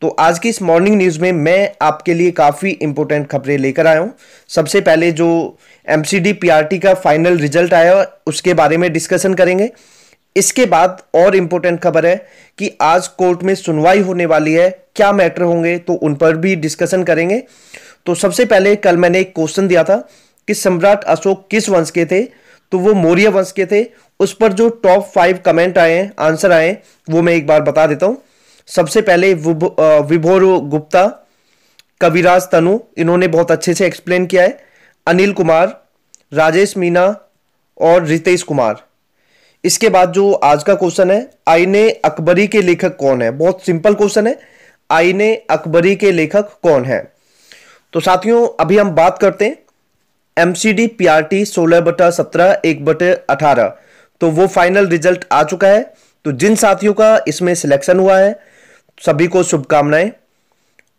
तो आज की इस मॉर्निंग न्यूज़ में मैं आपके लिए काफ़ी इंपॉर्टेंट खबरें लेकर आया हूँ सबसे पहले जो एम सी का फाइनल रिजल्ट आया उसके बारे में डिस्कशन करेंगे इसके बाद और इम्पोर्टेंट खबर है कि आज कोर्ट में सुनवाई होने वाली है क्या मैटर होंगे तो उन पर भी डिस्कशन करेंगे तो सबसे पहले कल मैंने एक क्वेश्चन दिया था कि सम्राट अशोक किस वंश के थे तो वो मौर्य वंश के थे उस पर जो टॉप फाइव कमेंट आए हैं आंसर आए वो मैं एक बार बता देता हूँ सबसे पहले विभोर गुप्ता कविराज तनु इन्होंने बहुत अच्छे से एक्सप्लेन किया है अनिल कुमार राजेश मीना और रितेश कुमार इसके बाद जो आज का क्वेश्चन है आईने अकबरी के लेखक कौन है बहुत सिंपल क्वेश्चन है आईने अकबरी के लेखक कौन है तो साथियों अभी हम बात करते हैं M C D P R T सोलह बटा सत्रह एक बटे अठारह तो वो फाइनल रिजल्ट आ चुका है तो जिन साथियों का इसमें सिलेक्शन हुआ है सभी को शुभकामनाएं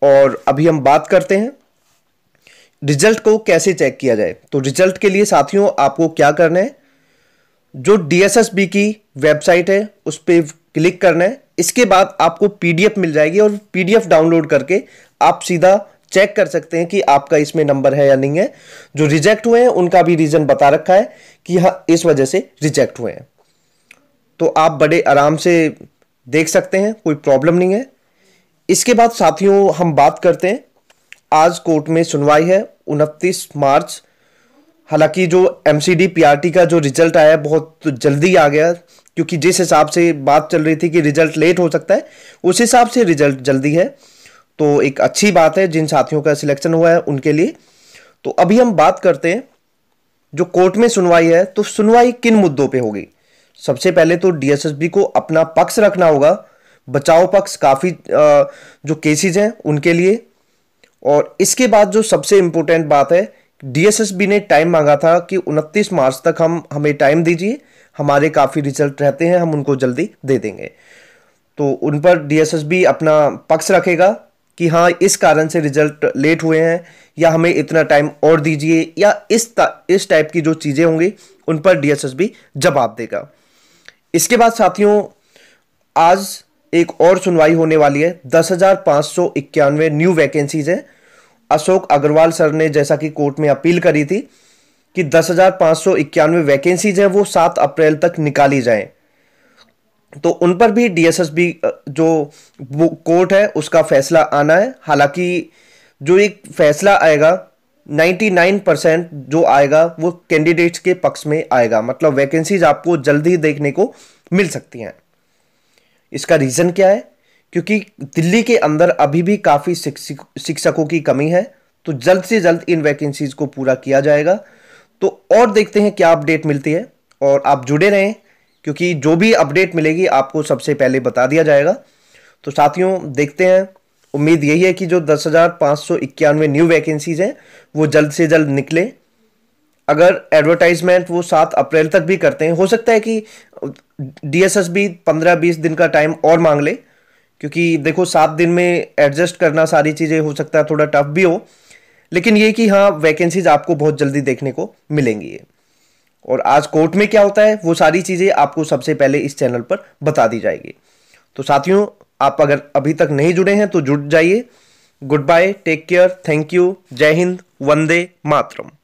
और अभी हम बात करते हैं रिजल्ट को कैसे चेक किया जाए तो रिजल्ट के लिए साथियों आपको क्या करना है जो डी की वेबसाइट है उस पर क्लिक करना है इसके बाद आपको पीडीएफ मिल जाएगी और पीडीएफ डाउनलोड करके आप सीधा चेक कर सकते हैं कि आपका इसमें नंबर है या नहीं है जो रिजेक्ट हुए हैं उनका भी रीज़न बता रखा है कि हाँ इस वजह से रिजेक्ट हुए हैं तो आप बड़े आराम से देख सकते हैं कोई प्रॉब्लम नहीं है इसके बाद साथियों हम बात करते हैं आज कोर्ट में सुनवाई है उनतीस मार्च हालांकि जो एम सी का जो रिजल्ट आया बहुत जल्दी आ गया क्योंकि जिस हिसाब से बात चल रही थी कि रिजल्ट लेट हो सकता है उस हिसाब से रिजल्ट जल्दी है तो एक अच्छी बात है जिन साथियों का सिलेक्शन हुआ है उनके लिए तो अभी हम बात करते हैं जो कोर्ट में सुनवाई है तो सुनवाई किन मुद्दों पे होगी सबसे पहले तो डीएसएसबी को अपना पक्ष रखना होगा बचाव पक्ष काफ़ी जो केसेस हैं उनके लिए और इसके बाद जो सबसे इम्पोर्टेंट बात है डीएसएसबी ने टाइम मांगा था कि 29 मार्च तक हम हमें टाइम दीजिए हमारे काफ़ी रिजल्ट रहते हैं हम उनको जल्दी दे देंगे तो उन पर डीएसएसबी अपना पक्ष रखेगा कि हाँ इस कारण से रिजल्ट लेट हुए हैं या हमें इतना टाइम और दीजिए या इस इस टाइप की जो चीज़ें होंगी उन पर डीएसएसबी जवाब देगा इसके बाद साथियों आज एक और सुनवाई होने वाली है दस हजार पाँच सौ इक्यानवे न्यू वैकेंसीज है अशोक अग्रवाल सर ने जैसा कि कोर्ट में अपील करी थी कि दस हजार पाँच सौ इक्यानवे वैकेंसीज हैं वो सात अप्रैल तक निकाली जाएं तो उन पर भी डीएसएसबी जो कोर्ट है उसका फैसला आना है हालांकि जो एक फैसला आएगा 99 परसेंट जो आएगा वो कैंडिडेट्स के पक्ष में आएगा मतलब वैकेंसीज आपको जल्दी देखने को मिल सकती हैं इसका रीज़न क्या है क्योंकि दिल्ली के अंदर अभी भी काफ़ी शिक्षकों की कमी है तो जल्द से जल्द इन वैकेंसीज को पूरा किया जाएगा तो और देखते हैं क्या अपडेट मिलती है और आप जुड़े रहें क्योंकि जो भी अपडेट मिलेगी आपको सबसे पहले बता दिया जाएगा तो साथियों देखते हैं उम्मीद यही है कि जो दस हज़ार पाँच सौ इक्यानवे न्यू वैकेंसीज़ हैं वो जल्द से जल्द निकले अगर एडवर्टाइजमेंट वो सात अप्रैल तक भी करते हैं हो सकता है कि डीएसएस भी पंद्रह बीस दिन का टाइम और मांग ले क्योंकि देखो सात दिन में एडजस्ट करना सारी चीज़ें हो सकता है थोड़ा टफ भी हो लेकिन ये कि हाँ वैकेंसीज आपको बहुत जल्दी देखने को मिलेंगी और आज कोर्ट में क्या होता है वो सारी चीज़ें आपको सबसे पहले इस चैनल पर बता दी जाएगी तो साथियों आप अगर अभी तक नहीं जुड़े हैं तो जुड़ जाइए good bye take care thank you जय हिंद वंदे मातरम